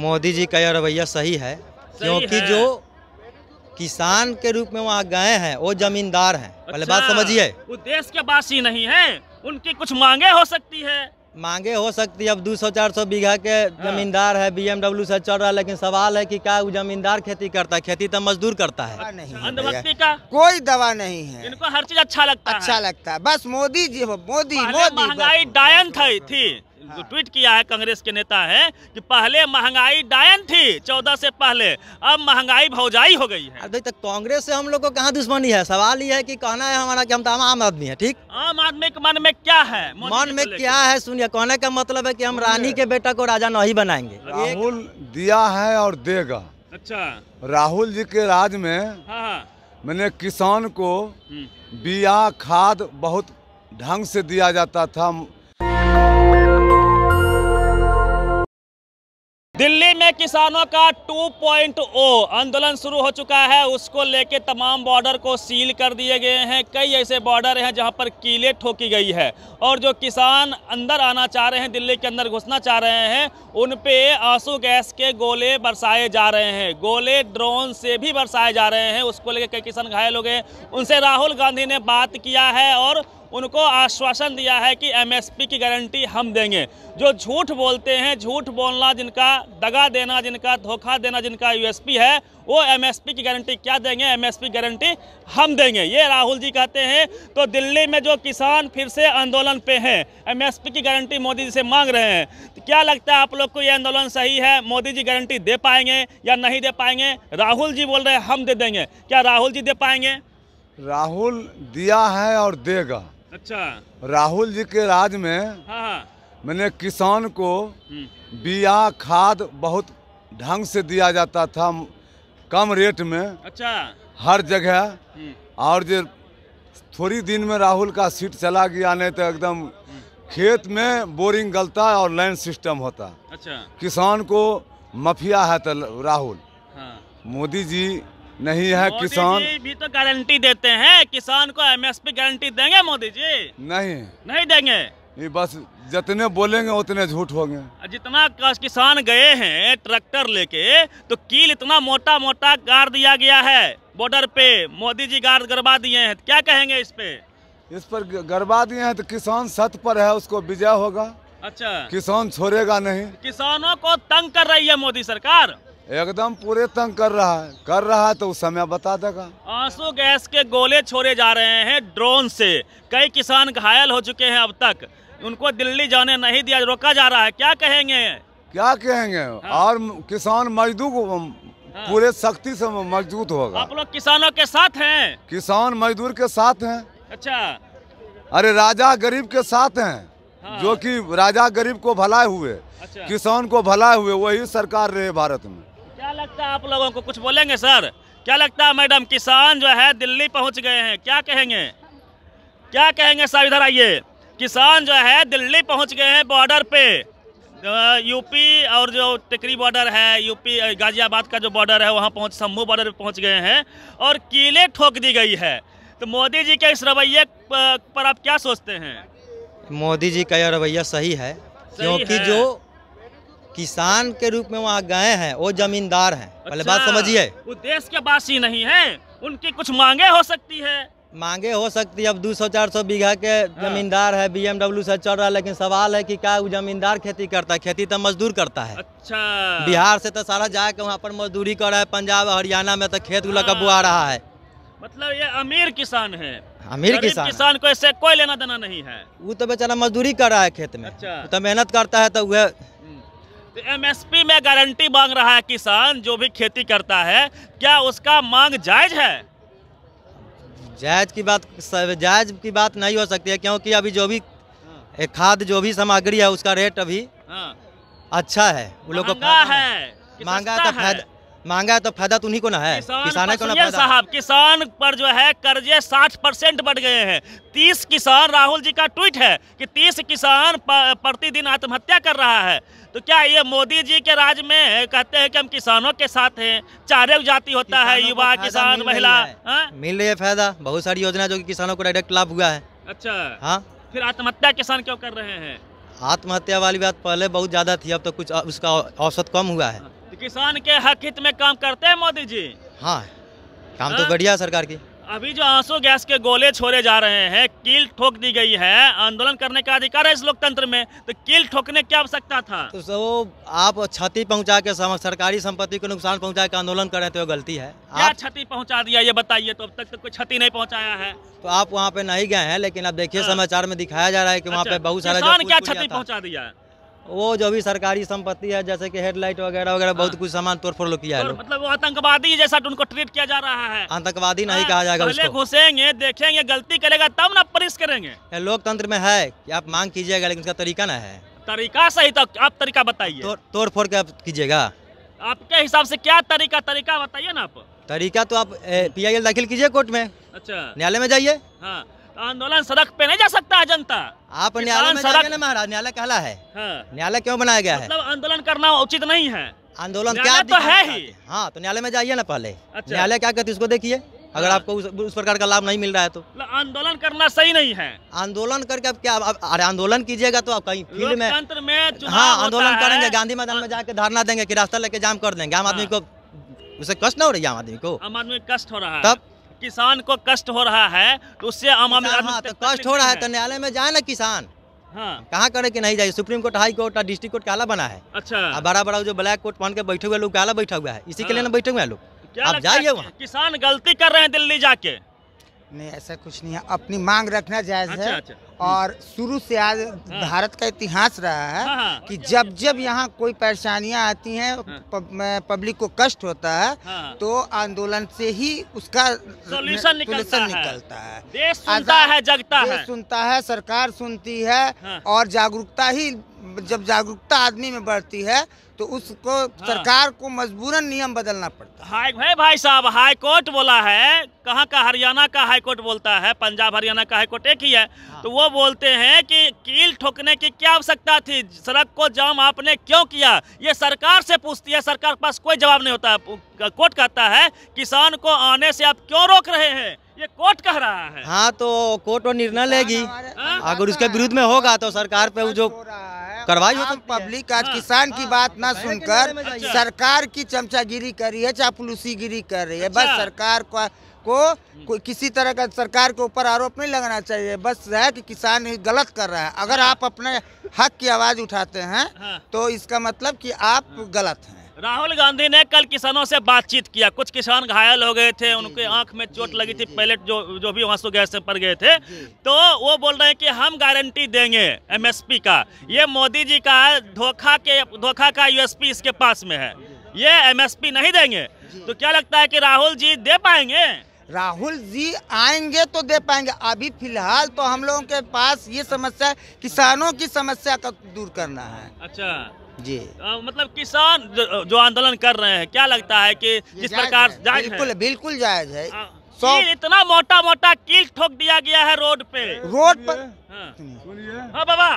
मोदी जी का यह रवैया सही है क्योंकि जो किसान के रूप में वहाँ गए हैं वो जमींदार हैं पहले अच्छा, बात समझिए वो देश के बासी नहीं है उनकी कुछ मांगे हो सकती है मांगे हो सकती है अब 200-400 बीघा के हाँ। जमींदार है बीएमडब्ल्यू से चल रहा है लेकिन सवाल है कि क्या वो जमींदार खेती करता है खेती तो मजदूर करता है नहीं का कोई दवा नहीं है इनको हर चीज अच्छा लगता अच्छा है। लगता है बस मोदी जी हो मोदी मोदी महंगाई डायन थी हाँ। जो ट्वीट किया है कांग्रेस के नेता है कि पहले महंगाई डायन थी चौदह से पहले अब महंगाई भौजाई हो गई है अभी तक कांग्रेस से हम लोग को कहाँ दुश्मनी है सवाल ये है कि कहना है हमारा कि हम तो आम आदमी है ठीक आम आदमी के मन में क्या है मन में क्या है सुनिए कहने का मतलब है की हम रानी के बेटा को राजा नहीं बनाएंगे राहुल दिया है और देगा अच्छा राहुल जी के राज में हाँ, हाँ। मैंने किसान को हम्म। बिया खाद बहुत ढंग से दिया जाता था दिल्ली में किसानों का 2.0 आंदोलन शुरू हो चुका है उसको लेके तमाम बॉर्डर को सील कर दिए गए हैं कई ऐसे बॉर्डर हैं जहां पर कीले ठोकी गई है और जो किसान अंदर आना चाह रहे हैं दिल्ली के अंदर घुसना चाह रहे हैं उन पे आंसू गैस के गोले बरसाए जा रहे हैं गोले ड्रोन से भी बरसाए जा रहे हैं उसको लेकर कई किसान घायल हो गए उनसे राहुल गांधी ने बात किया है और उनको आश्वासन दिया है कि एमएसपी की गारंटी हम देंगे जो झूठ बोलते हैं झूठ बोलना जिनका दगा देना जिनका धोखा देना जिनका यूएसपी है वो एमएसपी की गारंटी क्या देंगे एमएसपी गारंटी हम देंगे ये राहुल जी कहते हैं तो दिल्ली में जो किसान फिर से आंदोलन पे हैं एमएसपी की गारंटी मोदी जी से मांग रहे हैं तो क्या लगता है आप लोग को ये आंदोलन सही है मोदी जी गारंटी दे पाएंगे या नहीं दे पाएंगे राहुल जी बोल रहे हैं हम दे देंगे क्या राहुल जी दे पाएंगे राहुल दिया है और देगा अच्छा राहुल जी के राज में हाँ, हाँ। मैंने किसान को बिया खाद बहुत ढंग से दिया जाता था कम रेट में अच्छा हर जगह हम्म। और जो थोड़ी दिन में राहुल का सीट चला गया नहीं तो एकदम खेत में बोरिंग गलता और लाइन सिस्टम होता अच्छा किसान को मफिया है तो राहुल हाँ। मोदी जी नहीं है किसान भी तो गारंटी देते हैं किसान को एमएसपी गारंटी देंगे मोदी जी नहीं नहीं देंगे ये बस जितने बोलेंगे उतने झूठ होंगे जितना किसान गए हैं ट्रैक्टर लेके तो कील इतना मोटा मोटा गार दिया गया है बॉर्डर पे मोदी जी गार्ड गड़बा दिए हैं तो क्या कहेंगे इस पे इस पर गड़बा दिए हैं तो किसान सत पर है उसको विजय होगा अच्छा किसान छोड़ेगा नहीं किसानों को तंग कर रही है मोदी सरकार एकदम पूरे तंग कर रहा है कर रहा है तो उस समय बता देगा आंसू गैस के गोले छोड़े जा रहे हैं ड्रोन से कई किसान घायल हो चुके हैं अब तक उनको दिल्ली जाने नहीं दिया रोका जा रहा है क्या कहेंगे क्या कहेंगे हाँ। और किसान मजदूर हाँ। पूरे शक्ति से मजबूत होगा आप लोग किसानों के साथ हैं किसान मजदूर के साथ हैं अच्छा अरे राजा गरीब के साथ हैं हाँ। जो कि राजा गरीब को भलाए हुए अच्छा। किसान को भलाए हुए वही सरकार रहे भारत में क्या लगता है आप लोगों को कुछ बोलेंगे सर क्या लगता है मैडम किसान जो है दिल्ली पहुंच गए हैं क्या कहेंगे क्या कहेंगे सर इधर आइए किसान जो है दिल्ली पहुंच गए हैं बॉर्डर पे यूपी और जो टिकरी बॉर्डर है यूपी गाजियाबाद का जो बॉर्डर है वहाँ पहुँच सम्मू बॉर्डर पर पहुँच गए हैं और कीले ठोक दी गई है तो मोदी जी के इस रवैये पर आप क्या सोचते हैं मोदी जी का यह रवैया सही है सही क्योंकि है। जो किसान के रूप में वहाँ गए हैं वो जमींदार हैं अच्छा, पहले बात अच्छा, समझिए वो देश के बासी नहीं है उनकी कुछ मांगे हो सकती है मांगे हो सकती है अब 200 सौ बीघा के हाँ। जमींदार है बीएमडब्ल्यू से चल रहा है लेकिन सवाल है कि क्या वो जमींदार खेती करता है खेती तो मजदूर करता है अच्छा बिहार से तो सारा जाके वहाँ पर मजदूरी कर रहा है पंजाब हरियाणा में तो खेत उला का बुआ हाँ। रहा है मतलब ये अमीर किसान है अमीर किसान किसान को ऐसे कोई लेना देना नहीं है वो तो बेचारा मजदूरी कर रहा है खेत में अच्छा। तो मेहनत करता है तो वह तो एमएसपी में गारंटी मांग रहा है किसान जो भी खेती करता है क्या उसका मांग जायज है जायज की बात जायज की बात नहीं हो सकती है क्योंकि अभी जो भी हाँ। खाद जो भी सामग्री है उसका रेट अभी हाँ। अच्छा है उन लोगों को है मांगा तो मांगा तो फायदा तो उन्हीं को ना है किसान को ना साहब किसान पर जो है कर्जे 60 परसेंट बढ़ गए हैं 30 किसान राहुल जी का ट्वीट है कि 30 किसान प्रतिदिन आत्महत्या कर रहा है तो क्या ये मोदी जी के राज में कहते हैं कि हम किसानों के साथ हैं चारे जाति होता है युवा किसान महिला हाँ? मिल रही है फायदा बहुत सारी योजना जो की किसानों को डायरेक्ट लाभ हुआ है अच्छा हाँ फिर आत्महत्या किसान क्यों कर रहे हैं आत्महत्या वाली बात पहले बहुत ज़्यादा थी अब तो कुछ उसका औसत कम हुआ है किसान के हक हित में काम करते हैं मोदी जी हाँ काम तो हाँ? बढ़िया सरकार की अभी जो आंसू गैस के गोले छोड़े जा रहे हैं कील ठोक दी गई है आंदोलन करने का अधिकार है इस लोकतंत्र में तो कील ठोकने की आवश्यकता था तो सो आप क्षति पहुंचा के सरकारी संपत्ति को नुकसान पहुंचा के आंदोलन कर रहे थे तो वो गलती है क्या आप... क्षति पहुंचा दिया ये बताइए तो अब तक तो कोई क्षति नहीं पहुँचाया है तो आप वहाँ पे नहीं गए हैं लेकिन अब देखिए हाँ। समाचार में दिखाया जा रहा है की वहाँ अच्छा, पे बहुत सारा क्या क्षति पहुँचा दिया है वो जो भी सरकारी संपत्ति है जैसे कि हेडलाइट वगैरह वगैरह बहुत हाँ। कुछ सामान तोड़फोड़ किया है तो मतलब वो आतंकवादी जैसा तो उनको ट्रीट किया जा रहा है आतंकवादी नहीं हाँ, कहा जाएगा पहले घुसेंगे देखेंगे गलती करेगा तब ना पुलिस करेंगे लोकतंत्र में है कि आप मांग कीजिएगा लेकिन उसका तरीका ना है तरीका सही तो आप तरीका बताइए तोड़ फोड़ के आप कीजिएगा आपके हिसाब से क्या तरीका तरीका बताइए ना आप तरीका तो आप पी दाखिल कीजिए कोर्ट में अच्छा न्यायालय में जाइए हाँ आंदोलन सड़क पे नहीं जा सकता है जनता आप न्यायालय में सड़क महाराज न्यायालय कहला है हाँ। न्यायालय क्यों बनाया गया मतलब है आंदोलन करना उचित नहीं है आंदोलन क्या तो है ही हाँ तो न्यायालय में जाइए ना पहले अच्छा। न्यायालय क्या कहते उसको देखिए अगर हाँ। आपको उस, उस प्रकार का लाभ नहीं मिल रहा है तो मतलब आंदोलन करना सही नहीं है आंदोलन करके अब क्या अरे आंदोलन कीजिएगा तो आप कहीं फील्ड में, में हाँ आंदोलन करेंगे गांधी मैदान में हाँ। जाकर धरना देंगे कि रास्ता लेके जाम कर देंगे आम आदमी हाँ। को उसे कष्ट न हो रही है आम आदमी को आम आदमी कष्ट हो रहा है तब किसान को कष्ट हो रहा है तो उससे आम आदमी हाँ, तो कष्ट हो रहा है तो न्यायालय में जाए ना किसान हाँ। कहाँ करे कि नहीं जाए सुप्रीम कोर्ट हाई कोर्ट और डिस्ट्रिक्ट कोर्ट काला बना है अच्छा बड़ा बड़ा जो ब्लैक कोर्ट पहन के बैठे हुए लोग काला बैठा हुआ है इसी के लिए हाँ। ना बैठे हुए लोग आप जाइए वहाँ किसान गलती कर रहे हैं दिल्ली जाके नहीं ऐसा कुछ नहीं है अपनी मांग रखना जायज अच्छा, है अच्छा। हम्म। और शुरू से आज हाँ। भारत का इतिहास रहा है हाँ, हाँ। कि जब जब यहाँ कोई परेशानियाँ आती हैं हाँ। पब्लिक को कष्ट होता है हाँ।, हाँ। तो आंदोलन से ही उसका सोल्यूशन निकलता, निकलता है देश सुनता है जगता है सुनता है सरकार सुनती है हाँ। और जागरूकता ही जब जागरूकता आदमी में बढ़ती है तो उसको हाँ। सरकार को मजबूरन नियम बदलना पड़ता है हाई भाई साहब हाई कोर्ट बोला है कहाँ का हरियाणा का हाई कोर्ट बोलता है पंजाब हरियाणा का हाई कोर्ट एक ही है हाँ। तो वो बोलते हैं कि कील ठोकने की क्या आवश्यकता थी सड़क को जाम आपने क्यों किया ये सरकार से पूछती है सरकार के पास कोई जवाब नहीं होता कोर्ट कहता है किसान को आने से आप क्यों रोक रहे हैं ये कोर्ट कह रहा है हाँ तो कोर्ट वो निर्णय लेगी हाँ, अगर उसके विरुद्ध में होगा तो सरकार पे वो जो कार्रवाई हो तो पब्लिक आज हाँ। किसान की हाँ, बात तो ना सुनकर सरकार की चमचागिरी कर रही है गिरी कर रही है अच्छा। बस सरकार का को किसी तरह का सरकार के ऊपर आरोप नहीं लगाना चाहिए बस है कि किसान गलत कर रहा है अगर हाँ। आप अपने हक की आवाज़ उठाते हैं तो इसका मतलब कि आप गलत हैं राहुल गांधी ने कल किसानों से बातचीत किया कुछ किसान घायल हो गए थे उनके आंख में चोट लगी थी पैलेट जो जो भी वहां से गैस से पड़ गए थे तो वो बोल रहे हैं कि हम गारंटी देंगे एमएसपी का ये मोदी जी का धोखा के धोखा का यूएसपी इसके पास में है ये एमएसपी नहीं देंगे तो क्या लगता है कि राहुल जी दे पाएंगे राहुल जी आएंगे तो दे पाएंगे अभी फिलहाल तो हम लोगों के पास ये समस्या किसानों की समस्या का दूर करना है अच्छा जी आ, मतलब किसान जो, जो आंदोलन कर रहे हैं क्या लगता है कि जिस प्रकार जायज बिल्कुल है। बिल्कुल जायज है आ, सौ इतना मोटा मोटा कील ठोक दिया गया है रोड पे रोड पर हाँ, हाँ बाबा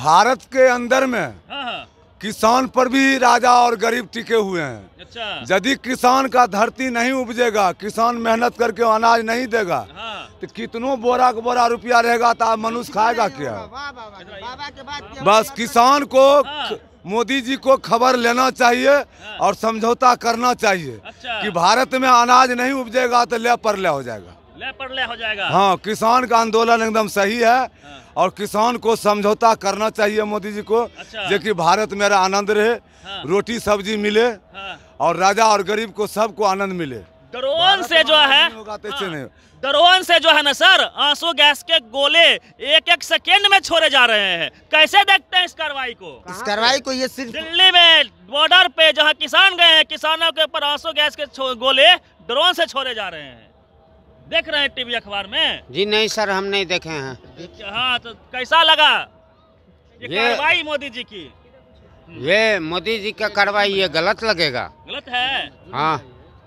भारत के अंदर में हाँ।, हाँ। किसान पर भी राजा और गरीब टिके हुए हैं अच्छा। यदि किसान का धरती नहीं उपजेगा किसान मेहनत करके अनाज नहीं देगा हाँ। तो कितनों बोरा का बोरा रुपया रहेगा तो मनुष्य खाएगा क्या बस किसान को हाँ। मोदी जी को खबर लेना चाहिए हाँ। और समझौता करना चाहिए अच्छा। कि भारत में अनाज नहीं उपजेगा तो ले पर ले हो जाएगा ले पर ले हो जाएगा हाँ किसान का आंदोलन एकदम सही है हाँ। और किसान को समझौता करना चाहिए मोदी जी को अच्छा। जो कि भारत मेरा आनंद रहे हाँ। रोटी सब्जी मिले हाँ। और राजा और गरीब को सबको आनंद मिले ड्रोन से जो है तो हाँ। ड्रोन से जो है ना सर आंसू गैस के गोले एक एक सेकेंड में छोड़े जा रहे हैं कैसे देखते हैं इस कार्रवाई को इस कार्रवाई को ये सिर्फ दिल्ली में बॉर्डर पे जहाँ किसान गए हैं किसानों के ऊपर आंसू गैस के गोले ड्रोन से छोड़े जा रहे हैं देख रहे हैं टीवी अखबार में जी नहीं सर हम नहीं देखे हैं हाँ तो कैसा लगा ये, ये कार्रवाई मोदी जी की ये मोदी जी का कार्रवाई ये गलत लगेगा गलत है हाँ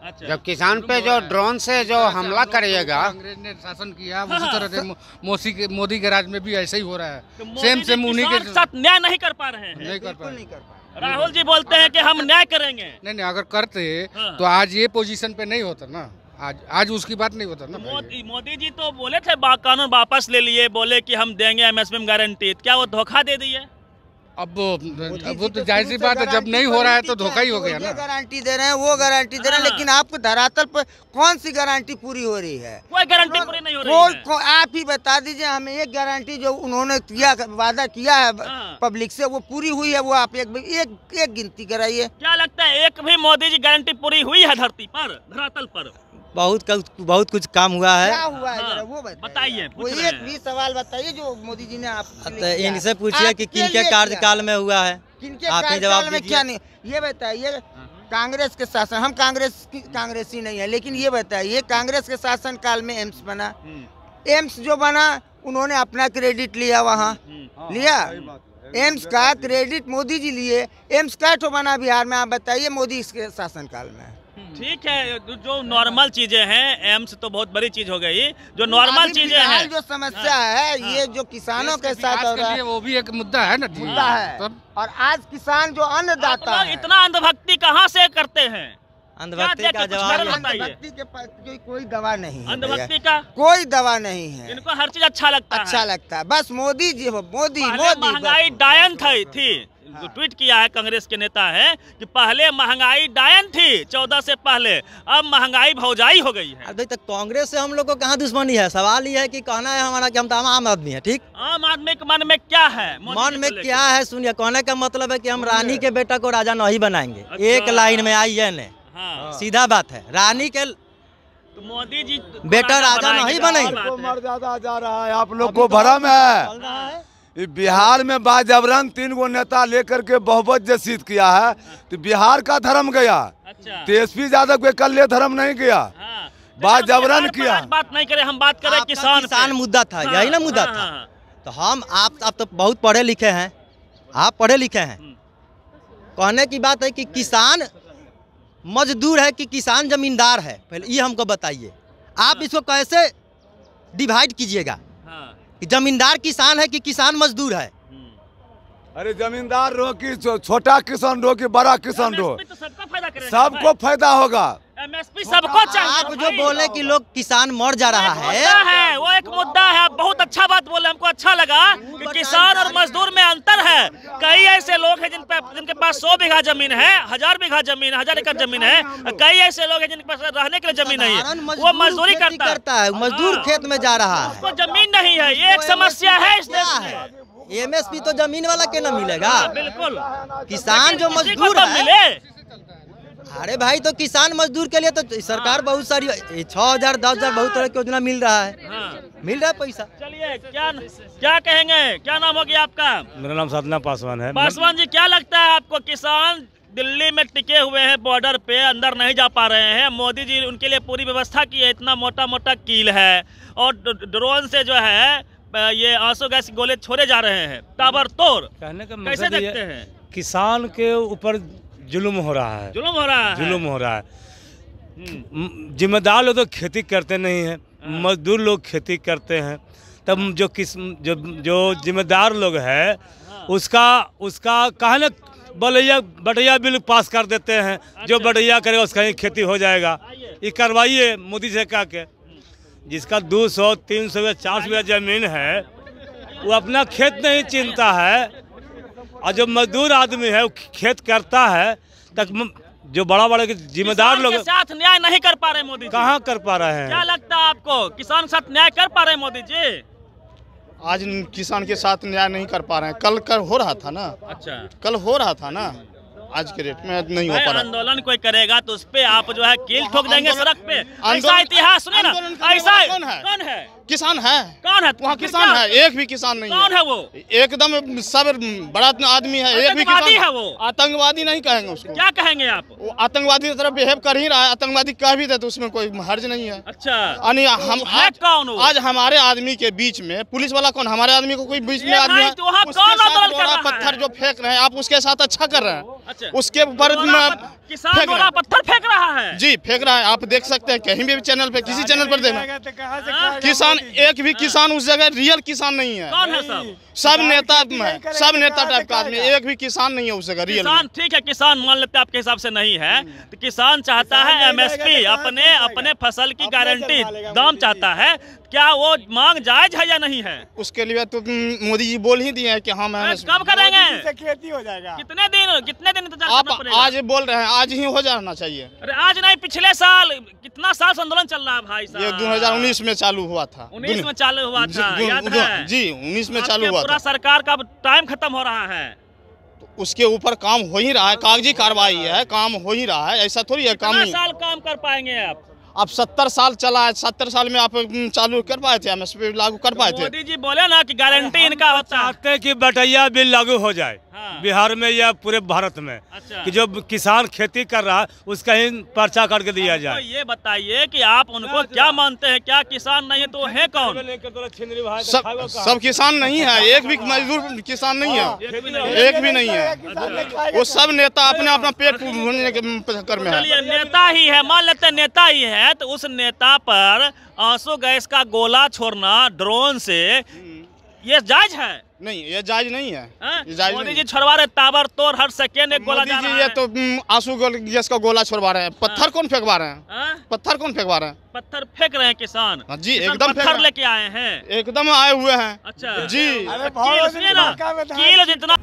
अच्छा। जब किसान पे जो ड्रोन से जो अच्छा, हमला करेगा अंग्रेज तो ने शासन किया उसी हाँ, हाँ, तरह से हाँ। मोदी के मोदी के राज में भी ऐसे ही हो रहा है तो सेम सेम उन्हीं के साथ न्याय नहीं कर पा रहे हैं नहीं कर पा नहीं कर पा राहुल जी बोलते हैं कि हम न्याय करेंगे नहीं नहीं अगर करते तो आज ये पोजीशन पे नहीं होता ना आज आज उसकी बात नहीं होता ना मोदी जी तो बोले थे बा, कानून वापस ले लिए बोले कि हम देंगे एमएसपी गारंटी क्या वो धोखा दे दिए अब वो तो, तो जाहिर सी बात है जब नहीं हो रहा है तो धोखा ही हो गया ना गारंटी दे रहे हैं वो गारंटी दे रहे हैं हाँ। लेकिन आपको धरातल पर कौन सी गारंटी पूरी हो रही है कोई गारंटी हाँ। पूरी नहीं हो रही है आप ही बता दीजिए हमें एक गारंटी जो उन्होंने किया वादा किया है पब्लिक हाँ। से वो पूरी हुई है वो आप एक एक, एक गिनती कराइए क्या लगता है एक भी मोदी जी गारंटी पूरी हुई है धरती पर धरातल पर बहुत कल बहुत कुछ काम हुआ है क्या हुआ है हाँ, वो बताइए वो एक भी सवाल बताइए जो मोदी जी ने आप इनसे पूछिए कि के कार्यकाल में हुआ है किनके जवाब में क्या नहीं ये बताइए हाँ। कांग्रेस के शासन हम कांग्रेस कांग्रेसी नहीं है लेकिन ये बताइए कांग्रेस के शासन काल में एम्स बना हम्म। एम्स जो बना उन्होंने अपना क्रेडिट लिया वहाँ हम्म, हम्म। हाँ, लिया एम्स का क्रेडिट मोदी जी लिए एम्स का बना बिहार में आप बताइए मोदी इसके शासन काल में हम्म। ठीक है जो नॉर्मल चीजें हैं एम्स तो बहुत बड़ी चीज हो गई जो नॉर्मल चीजें हैं जो समस्या हाँ, है हाँ। ये हाँ, जो किसानों के साथ हो रहा है वो भी एक मुद्दा है ना मुद्दा है तो, और आज किसान जो अन्नदाता है इतना अंधभक्ति कहाँ से करते हैं अंधभक्ति का जवाब अंधभक्ति के कोई कोई दवा नहीं अंधभक्ति का कोई दवा नहीं है इनको हर चीज अच्छा लगता अच्छा लगता है बस मोदी जी हो मोदी मोदी महंगाई डायन थी हाँ। जो ट्वीट किया है कांग्रेस के नेता है कि पहले महंगाई डायन थी चौदह से पहले अब महंगाई भौजाई हो गई है अभी तक कांग्रेस से हम लोग को कहाँ दुश्मनी है सवाल ये है कि कहना है हमारा कि हम तो आम आदमी है ठीक आम आदमी के मन में क्या है मन में क्या है सुनिए कहने का मतलब है की हम रानी के बेटा को राजा नहीं बनाएंगे अच्छा। एक लाइन में आई है हाँ। सीधा बात है रानी के तो मोदी जी बेटा राजा नहीं बने मर्यादा जा रहा है आप लोग को तो भरम है बिहार में बाजबरन तीन गो नेता लेकर के बहुमत जो किया है तो बिहार का धर्म गया अच्छा। तेजस्वी तो यादव के कल धर्म नहीं गया हाँ। तो बाजबरन किया बात नहीं करे हम बात करें किसान किसान मुद्दा था हाँ, यही ना मुद्दा हाँ, था तो हम आप आप तो बहुत पढ़े लिखे हैं आप पढ़े लिखे हैं हम्म। कहने की बात है कि किसान मजदूर है कि किसान जमींदार है पहले ये हमको बताइए आप इसको कैसे डिवाइड कीजिएगा जमींदार किसान है कि किसान मजदूर है हम्म। अरे जमींदार रो कि छोटा किसान रो कि बड़ा किसान रो तो सबको फायदा होगा एमएसपी सबको चाहिए आप जो बोले कि लोग किसान मर जा रहा है, है वो एक मुद्दा है बहुत अच्छा बात बोले हमको अच्छा लगा कि किसान ऐसे लोग हैं जिन पर जिनके पास सौ बीघा जमीन है हजार बीघा जमीन हजार एकड़ जमीन है कई ऐसे लोग हैं जिनके पास रहने के लिए जमीन नहीं है वो मजदूरी करता, करता है मजदूर हाँ। खेत में जा रहा है उसको जमीन नहीं है ये एक समस्या है इस देश में एमएसपी तो जमीन वाला के ना मिलेगा हाँ, बिल्कुल किसान जो मजदूर तो मिले अरे भाई तो किसान मजदूर के लिए तो सरकार हाँ। बहुत सारी छः हजार दस हजार बहुत तरह की योजना मिल रहा है हाँ। मिल रहा है पैसा चलिए क्या क्या कहेंगे क्या नाम हो गया आपका मेरा नाम साधना पासवान है पासवान जी क्या लगता है आपको किसान दिल्ली में टिके हुए हैं बॉर्डर पे अंदर नहीं जा पा रहे हैं मोदी जी उनके लिए पूरी व्यवस्था की है इतना मोटा मोटा कील है और ड्रोन से जो है ये आंसू गैस गोले छोड़े जा रहे हैं तोड़ कहने का कैसे मतलब देखते हैं किसान के ऊपर जुलम हो रहा है जुलम हो रहा है जुलम हो रहा है हम्म। जिम्मेदार लोग तो खेती करते नहीं है हाँ। मजदूर लोग खेती करते हैं तब जो किस जो जो जिम्मेदार लोग है हाँ। उसका उसका कहा ना बलैया बटैया बिल पास कर देते हैं अच्छा। जो बटैया करेगा उसका ही खेती हो जाएगा ये करवाइए मोदी से कह के हम्म। जिसका दो सौ तीन सौ या चार सौ जमीन है वो अपना खेत नहीं चिंता है और जो मजदूर आदमी है वो खेत करता है तक जो बड़ा बड़ा के जिम्मेदार लोग साथ न्याय नहीं कर पा रहे मोदी कहाँ कर पा रहे हैं क्या लगता है आपको किसान साथ न्याय कर पा रहे मोदी जी आज किसान के साथ न्याय नहीं कर पा रहे हैं कल कर हो रहा था ना अच्छा कल हो रहा था ना आज के डेट में नहीं हो पा रहा आंदोलन कोई करेगा तो उस पर आप जो है कील ठोक देंगे सड़क पे ऐसा इतिहास सुने ना ऐसा कौन है किसान है कौन है वहाँ किसान है एक भी किसान नहीं कौन है, वो एकदम सब बड़ा आदमी है एक भी किसान है वो आतंकवादी नहीं कहेंगे उसको क्या कहेंगे आप वो आतंकवादी की तरफ बिहेव कर ही रहा है आतंकवादी कह भी देते उसमें कोई हर्ज नहीं है अच्छा यानी तो हम आज कौन आज हमारे आदमी के बीच में पुलिस वाला कौन हमारे आदमी को कोई बीच में आदमी पत्थर जो फेंक रहे हैं आप उसके साथ अच्छा कर रहे हैं अच्छा। उसके ऊपर तो किसान पत्थर फेंक रहा है जी फेंक रहा है आप देख सकते हैं कहीं भी चैनल पे किसी चैनल पर देखना तो हाँ? किसान किसान हाँ। एक भी किसान उस जगह रियल किसान नहीं है कौन है सब सब नेता में सब नेता टाइप का आदमी एक भी किसान नहीं है उस जगह रियल किसान ठीक है किसान मान लेते हैं आपके हिसाब से नहीं है हम्म। तो किसान चाहता है एमएसपी अपने अपने फसल की गारंटी दाम चाहता है क्या वो मांग जायज है या नहीं है उसके लिए तो हम्म, मोदी जी बोल ही दिए हैं कि हम कब करेंगे खेती हो जाएगा कितने दिन कितने दिन इंतजार आप आज बोल रहे हैं आज ही हो जाना चाहिए अरे आज नहीं पिछले साल कितना साल आंदोलन चल रहा है भाई साहब ये 2019 में चालू हुआ था उन्नीस में चालू हुआ था याद है जी उन्नीस में चालू हुआ था सरकार का टाइम खत्म हो रहा है तो उसके ऊपर काम हो ही रहा है कागजी कार्रवाई है काम हो ही रहा है ऐसा थोड़ी है काम साल काम कर पाएंगे आप अब सत्तर साल चला है सत्तर साल में आप चालू कर पाए थे पी लागू कर पाए थे मोदी जी बोले ना कि गारंटी हाँ, इनका होता चाहते कि बटैया बिल लागू हो जाए हाँ। बिहार में या पूरे भारत में अच्छा। कि जो किसान खेती कर रहा उसका ही पर्चा करके दिया जाए तो ये बताइए कि आप उनको क्या मानते हैं क्या किसान नहीं तो है कौन तो तो तो सब सब किसान नहीं है हाँ। एक भी मजदूर किसान हाँ, नहीं है एक भी नहीं है वो सब नेता अपने अपना पेट भरने के चक्कर में नेता ही है मान लेते नेता ही है तहत उस नेता पर आंसू गैस का गोला छोड़ना ड्रोन से हम्म। ये जायज है नहीं ये जायज नहीं है हाँ? मोदी जी छोड़वा रहे ताबर तोड़ हर सेकेंड एक गोला जा रहा है तो हम्म, आंसू गैस का गोला छोड़वा रहे हैं पत्थर हाँ। कौन फेंकवा रहे हैं हाँ? पत्थर कौन फेंकवा रहे हैं पत्थर फेंक रहे हैं किसान जी एकदम पत्थर लेके आए हैं एकदम आए हुए हैं अच्छा जी तो तो जितना